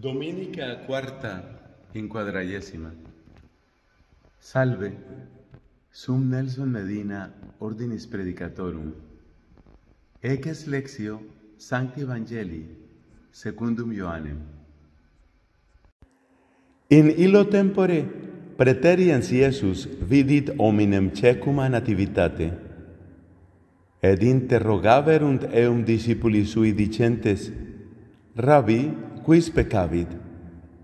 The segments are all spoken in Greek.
DOMINICA quarta in quadragesima. Salve, sum Nelson Medina, ordinis predicatorum. ECES lexio Sancti Evangelii, secundum Ioannem. In illo tempore, preteriens Iesus vidit hominem cecuma nativitate, ed interrogaverunt eum discipuli sui dicentes, Rabbi, quis peccavit,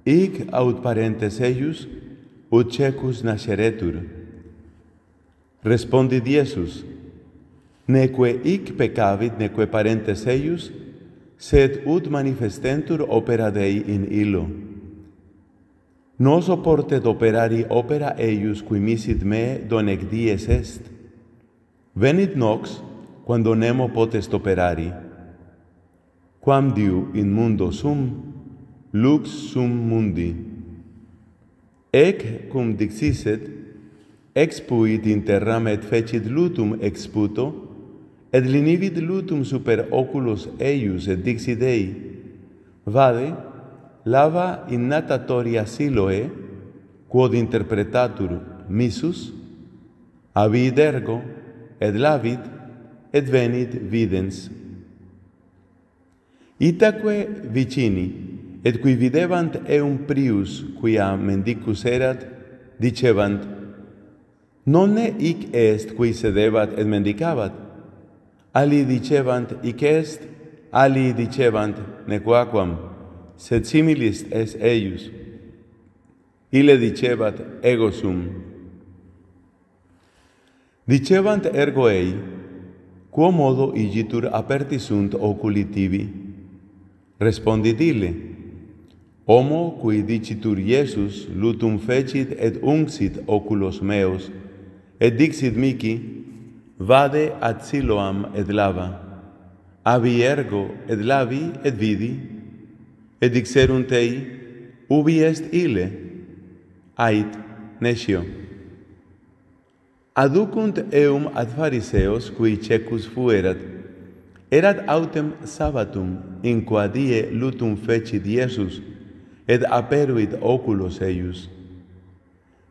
Ic aut parentes eius, ut cecus nasceretur. Respondit Iesus, neque hic peccavit, neque parentes eius, sed ut manifestentur opera Dei in illo. Nos oportet operari opera eius qui misit me don ec dies est. Venit nox, quando nemo potest operari. Quam diu in mundo sum, lux sum mundi. Ec, cum dixiset, expuit in terram et fecit lutum exputo et linivit lutum super oculos eius et dixit ei, vade, lava in natatoria siloe, quod interpretatur misus, avid ergo, et lavit, et venit videns. Itaque vicini, et qui videvant eum prius, quia mendicus erat, dicevant, Nonne hic est qui sedevat et mendicabat? Ali dicevant hic est, ali dicevant nequaquam, sed similis est eius. Ile dicevat ego sum. Dicevant ergo ei, quo modo igitur apertisunt oculi tibi? Respondit Respondit ille, Homo qui dicitur Iesus lutum fecit et unxit oculos meos et dixit mihi vade ad Siloam et lava Avi ergo et lavi et vidi et dixerunt ei ubi est ile ait nesio Aducunt eum ad fariseos qui cecus fuerat erat autem sabbatum in qua die lutum fecit Iesus et aperuit oculos eius.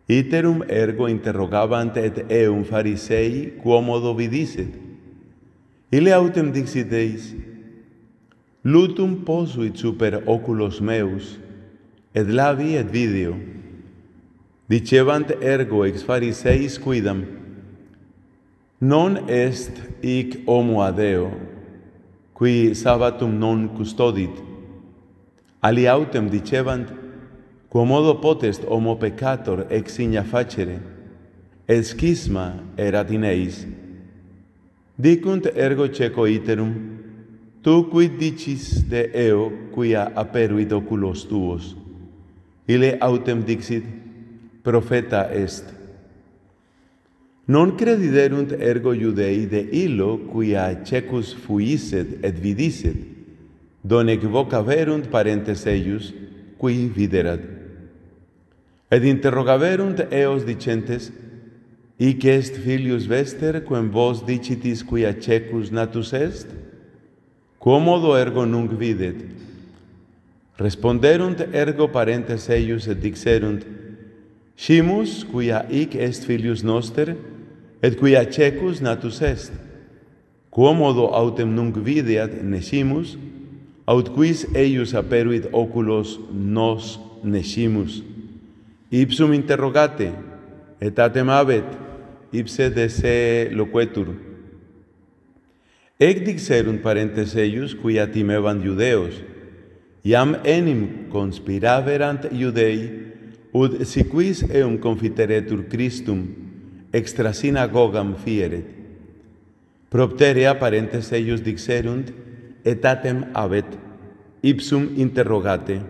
Iterum ergo interrogabant et eum farisei quomodo vidicet. Ile autem dixit eis, Lutum posuit super oculos meus, et labi et video. Dicevant ergo ex fariseis quidam, Non est hic homo adeo, qui sabbatum non custodit, Ali autem dicevant, quomodo potest homo peccator ex signa facere, et schisma erat in eis. Dicunt ergo ceco iterum, tu quid dicis de eo quia aperuit oculos tuos? Ile autem dixit, profeta est. Non crediderunt ergo iudei de illo quia cecus fuisset et vidiset, Donec vocaverunt parentes eius, qui viderat. Ed interrogaverunt eos dicentes, Ic est filius vester, quem vos dicitis, quia cecus natus est? Quomodo ergo nunc videt? Responderunt ergo parentes eius, et dicerunt, Simus, quia ic est filius noster, et quia cecus natus est, Quomodo autem nunc videat ne simus? aut quis eius aperuit oculos nos nescimus. Ipsum interrogate, etatem abet, ipse de se loquetur. Ec dixerunt parentes eius, cui timevan judeos, iam enim conspiraverant judei, ut si quis eum confiteretur Christum, extra sinagogam fieret. Propteria parentes eius dixerunt, et atem abet ipsum interrogate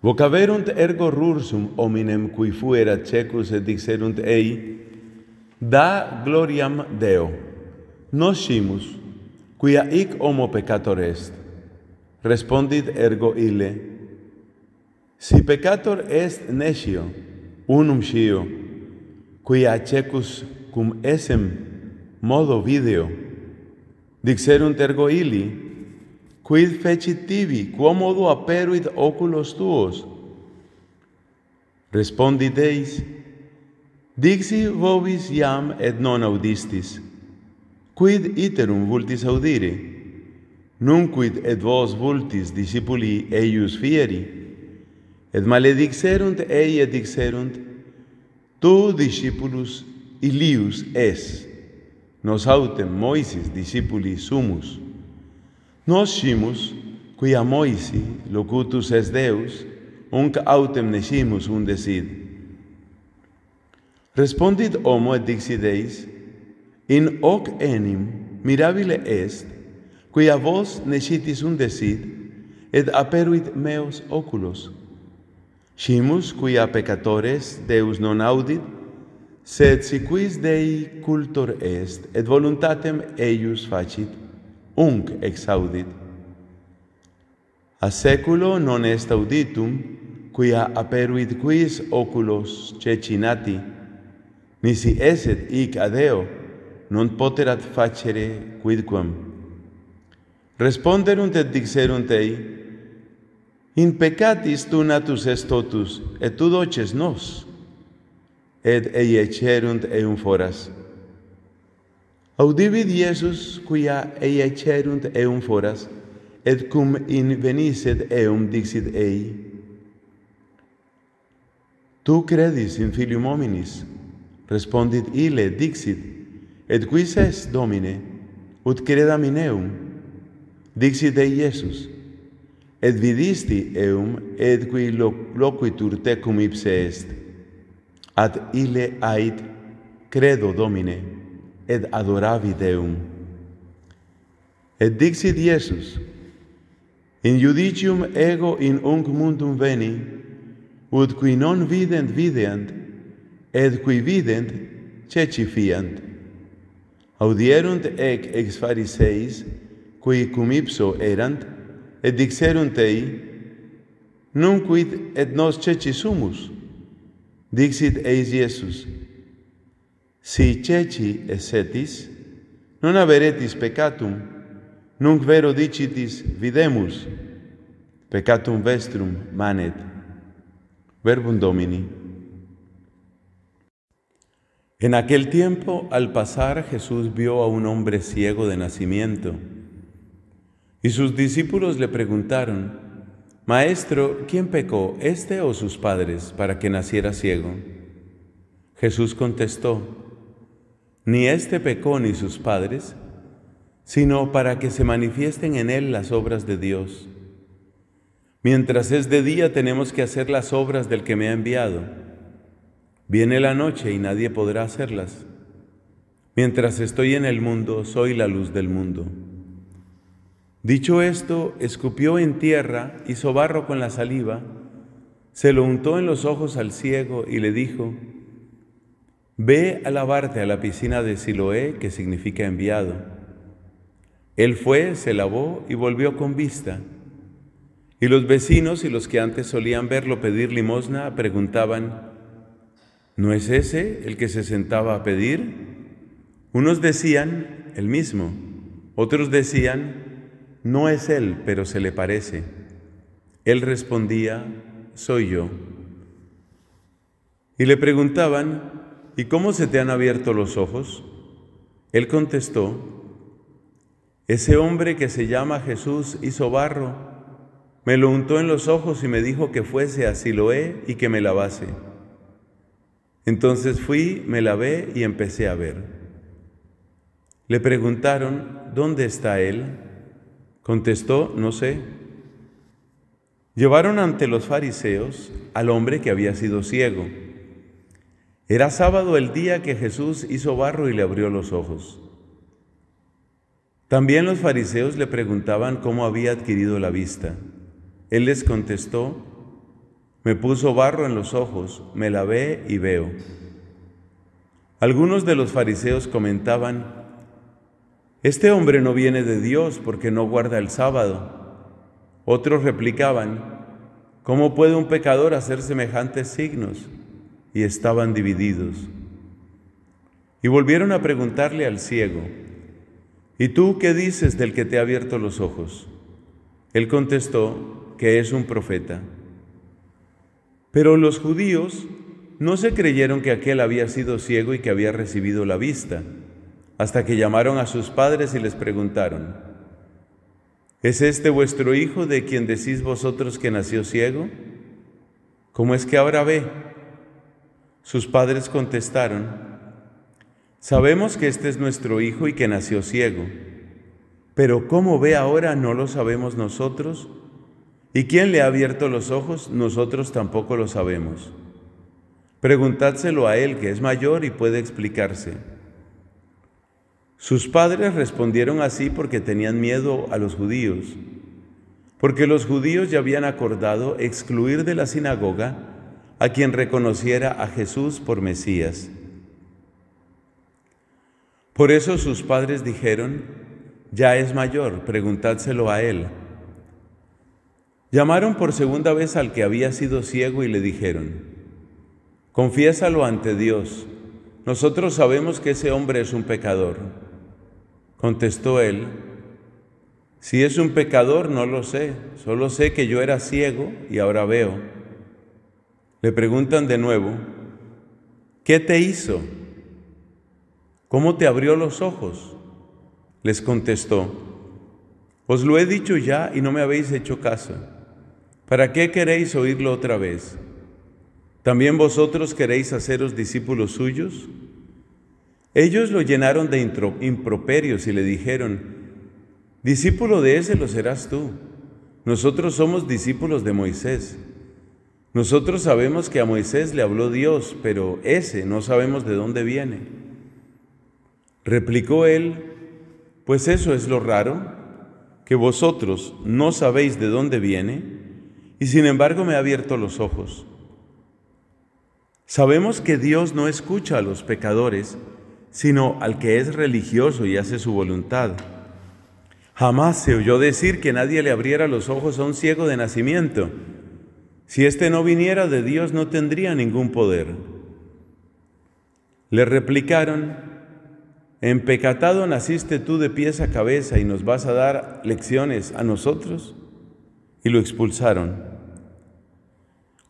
vocaverunt ergo rursum hominem qui fuerat cecus et dixerunt ei da gloriam deo nos simus quia hic homo peccator est respondit ergo ille si peccator est necio, unum scio quia cecus cum esem modo video Dixerunt ergo illi, quid fecit tibi, quomodo aperuit oculos tuos? Respondit eis, dixi vobis iam et non audistis, quid iterum vultis audire? Nunquid et vos vultis discipuli eius fieri? Et maledixerunt eie dixerunt, tu discipulus illius es nos autem Moisis discipuli sumus. Nos simus, qui a Moisi locutus es Deus, unc autem ne simus un desid. Respondit homo et dixit eis, in hoc enim mirabile est, qui a vos ne citis un desid, et aperuit meus oculos. Simus, qui a pecatores Deus non audit, Sed si quis Dei cultor est, et voluntatem eius facit, unc exaudit. A seculo non est auditum, quia aperuit quis oculos cecinati, nisi eset ic adeo, non poterat facere quidquam. Responderunt et dixerunt ei, in peccatis tu natus est totus, et tu doces nos et ei ecerunt eum foras. Audivit Iesus, quia ei ecerunt eum foras, et cum in veniset eum dixit ei. Tu credis in filium hominis? Respondit ille, dixit, et quis est, Domine, ut credam in eum? Dixit ei Iesus, et vidisti eum, et qui loquitur tecum ipse est ad ille ait credo domine et adoravi deum et dixit iesus in judicium ego in unc mundum veni ut qui non vident videant et qui vident ceci fiant audierunt ec ex fariseis qui cum ipso erant et dixerunt ei nunquid et nos ceci sumus Dixit eis Jesus si ceci esetis non averetis peccatum, nunc vero dicitis videmus, peccatum vestrum manet. Verbum Domini. En aquel tiempo, al pasar, Jesús vio a un hombre ciego de nacimiento. Y sus discípulos le preguntaron, Maestro, ¿quién pecó, este o sus padres, para que naciera ciego? Jesús contestó, ni este pecó ni sus padres, sino para que se manifiesten en él las obras de Dios. Mientras es de día tenemos que hacer las obras del que me ha enviado. Viene la noche y nadie podrá hacerlas. Mientras estoy en el mundo, soy la luz del mundo. Dicho esto, escupió en tierra, hizo barro con la saliva, se lo untó en los ojos al ciego y le dijo, Ve a lavarte a la piscina de Siloé, que significa enviado. Él fue, se lavó y volvió con vista. Y los vecinos y los que antes solían verlo pedir limosna preguntaban, ¿no es ese el que se sentaba a pedir? Unos decían, el mismo, otros decían, no es Él, pero se le parece. Él respondía, soy yo. Y le preguntaban, ¿y cómo se te han abierto los ojos? Él contestó, ese hombre que se llama Jesús hizo barro, me lo untó en los ojos y me dijo que fuese a he y que me lavase. Entonces fui, me lavé y empecé a ver. Le preguntaron, ¿dónde está él? Contestó, no sé. Llevaron ante los fariseos al hombre que había sido ciego. Era sábado el día que Jesús hizo barro y le abrió los ojos. También los fariseos le preguntaban cómo había adquirido la vista. Él les contestó, me puso barro en los ojos, me lavé y veo. Algunos de los fariseos comentaban, este hombre no viene de Dios porque no guarda el sábado. Otros replicaban, ¿cómo puede un pecador hacer semejantes signos? Y estaban divididos. Y volvieron a preguntarle al ciego, ¿y tú qué dices del que te ha abierto los ojos? Él contestó que es un profeta. Pero los judíos no se creyeron que aquel había sido ciego y que había recibido la vista hasta que llamaron a sus padres y les preguntaron, ¿es este vuestro hijo de quien decís vosotros que nació ciego? ¿Cómo es que ahora ve? Sus padres contestaron, sabemos que este es nuestro hijo y que nació ciego, pero cómo ve ahora no lo sabemos nosotros, y quién le ha abierto los ojos nosotros tampoco lo sabemos. Preguntádselo a él que es mayor y puede explicarse. Sus padres respondieron así porque tenían miedo a los judíos, porque los judíos ya habían acordado excluir de la sinagoga a quien reconociera a Jesús por Mesías. Por eso sus padres dijeron, ya es mayor, preguntádselo a él. Llamaron por segunda vez al que había sido ciego y le dijeron, confiésalo ante Dios, nosotros sabemos que ese hombre es un pecador. Contestó él, si es un pecador no lo sé, solo sé que yo era ciego y ahora veo. Le preguntan de nuevo, ¿qué te hizo? ¿Cómo te abrió los ojos? Les contestó, os lo he dicho ya y no me habéis hecho caso. ¿Para qué queréis oírlo otra vez? ¿También vosotros queréis haceros discípulos suyos? Ellos lo llenaron de improperios y le dijeron, discípulo de ese lo serás tú. Nosotros somos discípulos de Moisés. Nosotros sabemos que a Moisés le habló Dios, pero ese no sabemos de dónde viene. Replicó él, pues eso es lo raro, que vosotros no sabéis de dónde viene, y sin embargo me ha abierto los ojos. Sabemos que Dios no escucha a los pecadores, sino al que es religioso y hace su voluntad. Jamás se oyó decir que nadie le abriera los ojos a un ciego de nacimiento. Si éste no viniera de Dios no tendría ningún poder. Le replicaron, empecatado naciste tú de pies a cabeza y nos vas a dar lecciones a nosotros. Y lo expulsaron.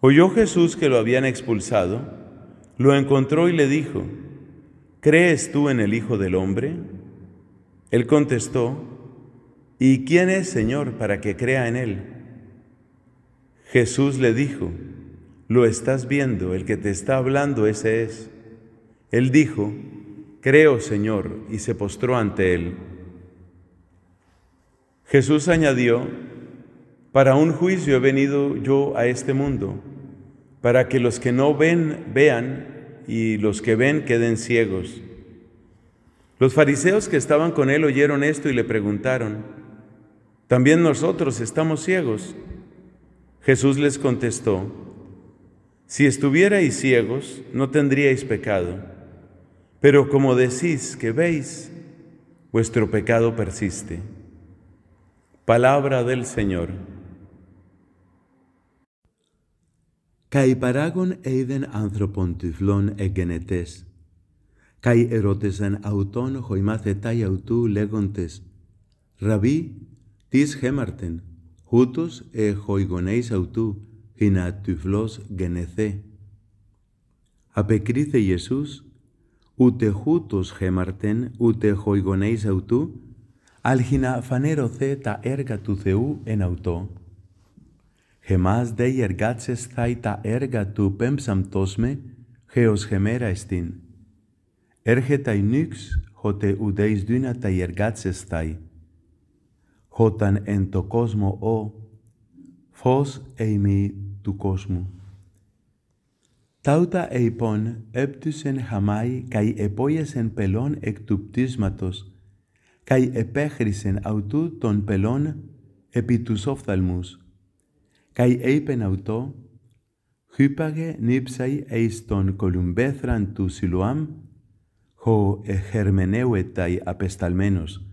Oyó Jesús que lo habían expulsado, lo encontró y le dijo, ¿crees tú en el Hijo del Hombre? Él contestó, ¿y quién es, Señor, para que crea en él? Jesús le dijo, lo estás viendo, el que te está hablando ese es. Él dijo, creo, Señor, y se postró ante él. Jesús añadió, para un juicio he venido yo a este mundo, para que los que no ven vean y los que ven queden ciegos. Los fariseos que estaban con él oyeron esto y le preguntaron, ¿también nosotros estamos ciegos? Jesús les contestó, si estuvierais ciegos no tendríais pecado, pero como decís que veis, vuestro pecado persiste. Palabra del Señor. καί παράγον είδεν άνθρωπον τυφλών εγγενετές, καί ερώτησαν αυτόν χοημάθετάι αυτού λέγοντες, «Ραβί, τις χέμαρτεν, ούτως εχοηγονείς αυτού, χινα τυφλός γενεθέ». Απεκρίθε Ιησούς, «Ούτε χούτος χέμαρτεν, ούτε χοηγονέης αυτού, αλχινα φανέρωθε τα έργα του Θεού εν αυτό, Χεμάς δε οι τα έργα του πέμψαμπτός με, χέος χεμέρα εστίν. Έρχεται η νύξ, χωτε ουδείς δύνατα τα εργάτσες θαί. Χωταν εν το κόσμο ο, φως ειμί του κόσμου. Ταύτα εϊπών έπτυσεν χαμάι καί επόιεσεν πελών εκ του πτύσματος, καί επέχρισεν αυτού των πελών επί τους όφθαλμους Κάι χύπαγε νύψαϊ νύψαι τόν τον τού σιλουάμ, χώ εχερμενέουε τάι απέσταλμένος.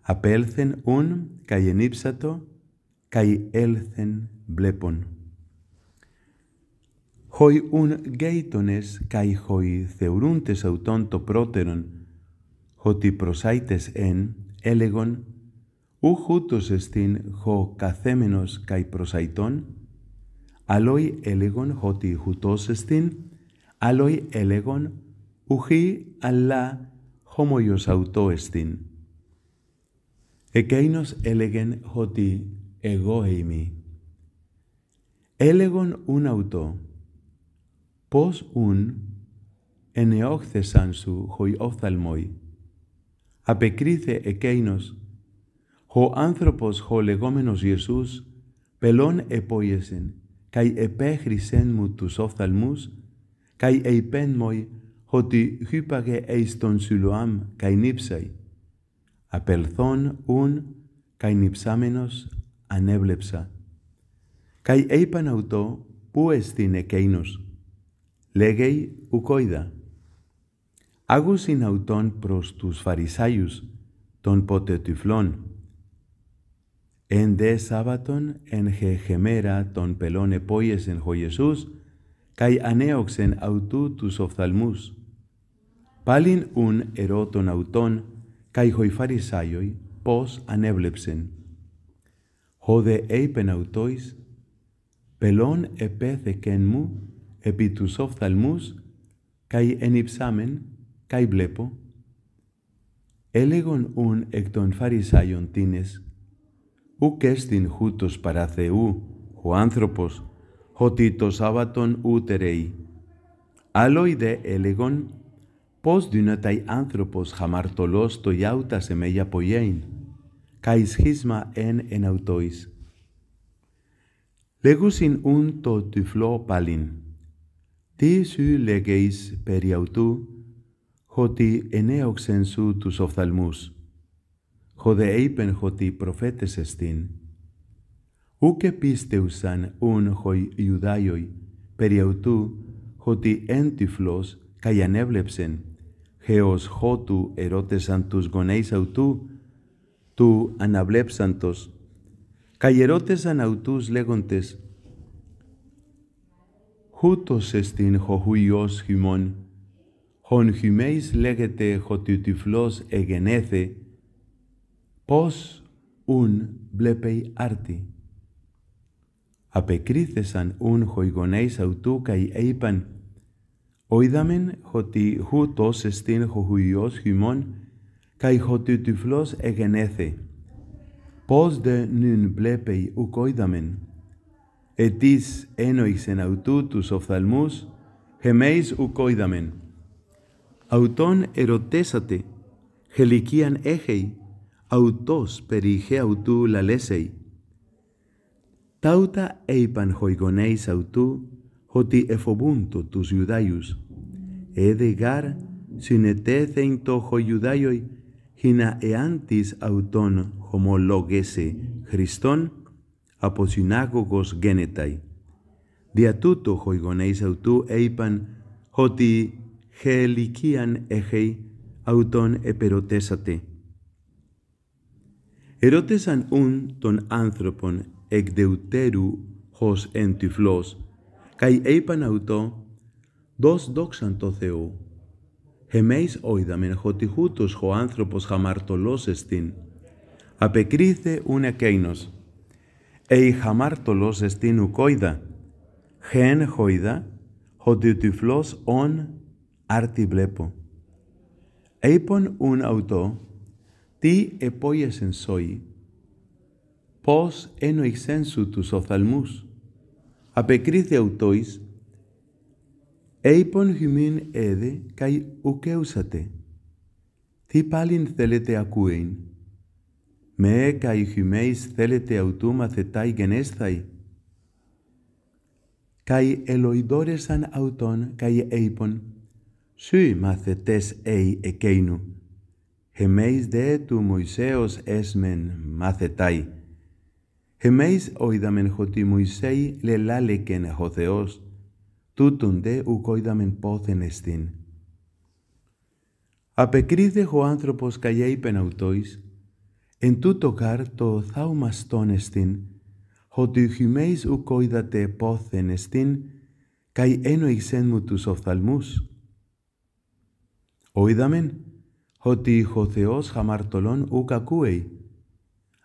Απέλθεν ούν καί ενύψατο, καί έλθεν βλέπον. Χώι ούν γέιτονες καί χοι θεωρούντες αυτον το πρώτερον, χώτι προσάιτες εν έλεγον ούχ ούτως εστίν χω καθέμενος καί προσαϊτών, αλόι έλεγον χωτι χουτός εστίν, αλόι έλεγον ουχή αλλά χωμοιος αυτο εστίν. Εκείνος έλεγεν χωτι εγώ είμαι. Έλεγον ούν αυτο, πώς ούν ενεόχθεσαν σου χωί όφθαλμοι. Απεκρίθε εκείνος ο άνθρωπος ο λεγόμενος Ιησούς πελών επόιεσεν, καί επέχρισεν μου τους οφθαλμούς, καί εϊπέν μοι ότι χύπαγε εις τον Σιλουάμ καί νύψαι. Απελθόν ούν καί νυψάμενος ανέβλεψα. Καί είπαν αυτό πού εστίν εκείνος. Λέγει ουκόιδα. Άγουσιν αυτόν προς τους Φαρισάιους των ποτετυφλών Εν δε Σάββατον εν χεχεμέρα των πελών επόιεσεν χω Ιησούς, καί ανέοξεν αυτού τους οφθαλμούς. Πάλιν ουν ερώτων αυτών, καί χοι Φαρισάιοι, πώς ανέβλεψεν. δε είπεν αυτοίς, πελών επέθεκεν μου επί τους οφθαλμούς, καί υψάμεν καί βλέπω. Έλεγον ουν εκ των Φαρισάιων τίνες, ουκ έστιν χούτος παρά Θεού, ο άνθρωπος, ότι το Σάββατον ούτερεϊ. Άλλοι δε έλεγον, πώς δυνατάει άνθρωπος χαμαρτωλός το σε μέγια απογέιν, καί σχίσμα εν εναυτοίς. Λέγουσιν ούν το τυφλό πάλιν, τι σου λέγεις περί αυτού, ότι ενέωξεν σου τους οφθαλμούς χωτι προφέτες εστίν, ούκε πίστεουσαν ούν χωι Ιουδάιοι περί αυτού χωτι εν τυφλός καί ανέβλεψεν, χεος χώτου ερώτησαν τους γονείς αυτού, του αναβλέψαντος, καί ερώτησαν αυτούς λέγοντες, «Χούτος εστίν χωχουιός χυμών, χων χυμέις λέγεται χωτι τυφλός εγενέθε, πώς ουν βλέπεϊ άρτη. Απεκρίθεσαν ουν χοηγονέις αυτού καί είπαν «Οίδαμεν χωτι χου τόσες στήν χουχουιός χυμών καί χωτι τυφλός εγενέθε. Πώς δε νυν βλέπεϊ ουκ οίδαμεν» ετής ένοιξεν αυτού τους οφθαλμούς, χεμέις ουκόιδαμεν. Αυτόν ερωτέσατε, χελικίαν έχεϊ, αυτός περιείχε αυτού λαλέσεϊ. Τάουτα είπαν γοηγονέις αυτού ότι εφοβούντο τους Ιουδάιους. Έδε γάρ συνετέθεν το χοϊουδάιοι χινα εάν της αυτόν χωμολόγεσαι Χριστόν από συνάγωγος γένεταϊ. Δια τούτο γοηγονέις αυτού είπαν ότι χελικίαν έχει αυτόν επερωτέσατε ερώτησαν ούν των άνθρωπων εκ δεουτέρου χως εν τυφλός, καί είπαν αυτο, δώσ δόξαν το Θεό. Εμείς όιδαμεν χωτιχούτος χω άνθρωπος χαμαρτωλός εστίν. Απεκρίθε ούν εκείνος. Ει χαμαρτωλός εστίν ουκόιδα. Χεν χόιδα, χωτι ο τυφλός όν αρτι βλέπω. Είπον ούν αυτό, τι επόγεσεν σόι, πώς ένοιξεν σου τους οθαλμούς. Απεκρίθε αυτοίς, «Έιπον χυμήν έδε καί ουκέουσατε». Τι πάλιν θέλετε ακούειν. Με καί χυμέης θέλετε αυτού μαθετάι γενέσθαι. Καί ελοιδόρεσαν αυτον καί έιπον. «Σύ μαθετές ει εκείνου. Χεμέις δὲ τοῦ Μωυσέως ἔσμεν μάθεται. Χεμέις οίδαμεν χωτι Μωυσέοι λελάλεκεν ο Θεός, τούτον δε ουκ οίδαμεν πόθεν εστίν. Απεκρίδε ο άνθρωπος καλιά είπεν αυτοίς, εν τούτο καρ το θαυμαστόν εστίν, χωτι χυμέις ουκ οίδατε πόθεν εστίν, καί ένοιξέν μου τους οφθαλμούς. Οίδαμεν, ότι ο Θεός χαμαρτωλών ουκ κακούει,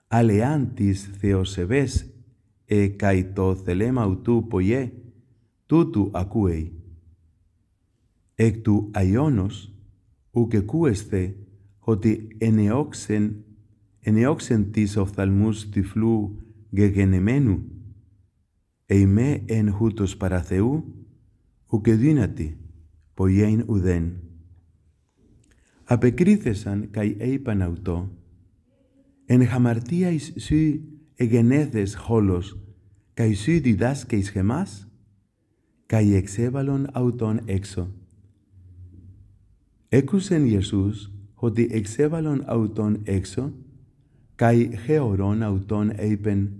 αλλά αν τις θεοσεβές εκαί το θελέμα ουτού ποιέ, τούτου ακούει. Εκ του αιώνος ουκ κούεσθε ότι ενεόξεν, ενεόξεν τις οφθαλμούς τυφλού γεγενεμένου, ειμέ εν χούτος παραθεού, ουκ δύνατη, ποιέν ουδέν απεκρίθεσαν καί είπαν αυτο, εν χαμαρτία εις σύ εγενέθες χόλος, καί σύ διδάσκεις χεμάς, καί εξέβαλον αυτον έξω. Έκουσεν Ιησούς ότι εξέβαλον αυτον έξω, καί χεωρών αυτον είπεν,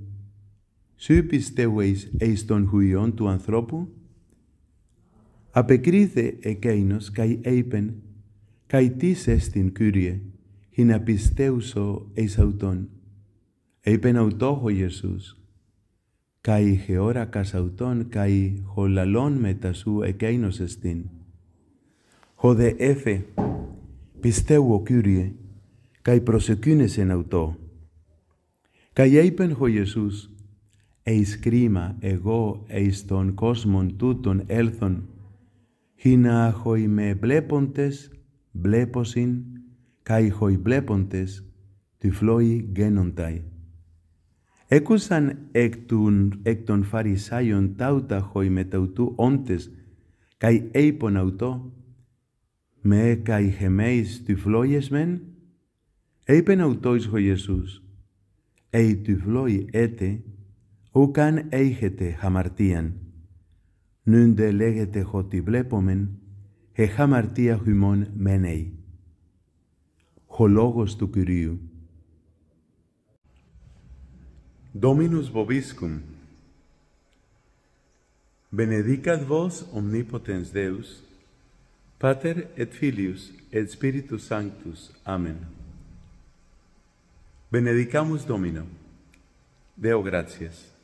σύ πιστεύεις εις των χουιών του ανθρώπου» απεκρίθε εκείνος καί είπεν Καητής εστιν Κύριε, χιν απιστέουσο εις αυτόν. Είπεν ο Ιησούς, καί χεώρα κας αυτόν, καί χολαλόν μετά σου εκείνος εστιν. δε έφε, πιστεύω Κύριε, καί προσεκύνες εν αυτό. Καί είπεν ο Ιησούς, εις κρίμα εγώ εις τον κόσμον τούτον έλθον, χίνα χοι με βλέποντες βλέπωσιν καί χοϊβλέποντες τυφλόι γένονταί. Έκουσαν εκ, των, εκ των Φαρισάιων τάουτα χοϊ μεταουτού όντες καί έιπον αυτο, με καί χεμέις τυφλόιες μεν, έιπεν αυτο εις χω Ιησούς, «Ει τυφλόι έτε, ούκαν έχετε χαμαρτίαν, νύντε δε λέγετε χω βλέπομεν, Echa martia huimon menei. Hologos tu curiu. Dominus boviscum. Benedicat vos omnipotens Deus, pater et filius et spiritus sanctus. Amen. Benedicamus Domino. Deo gratias.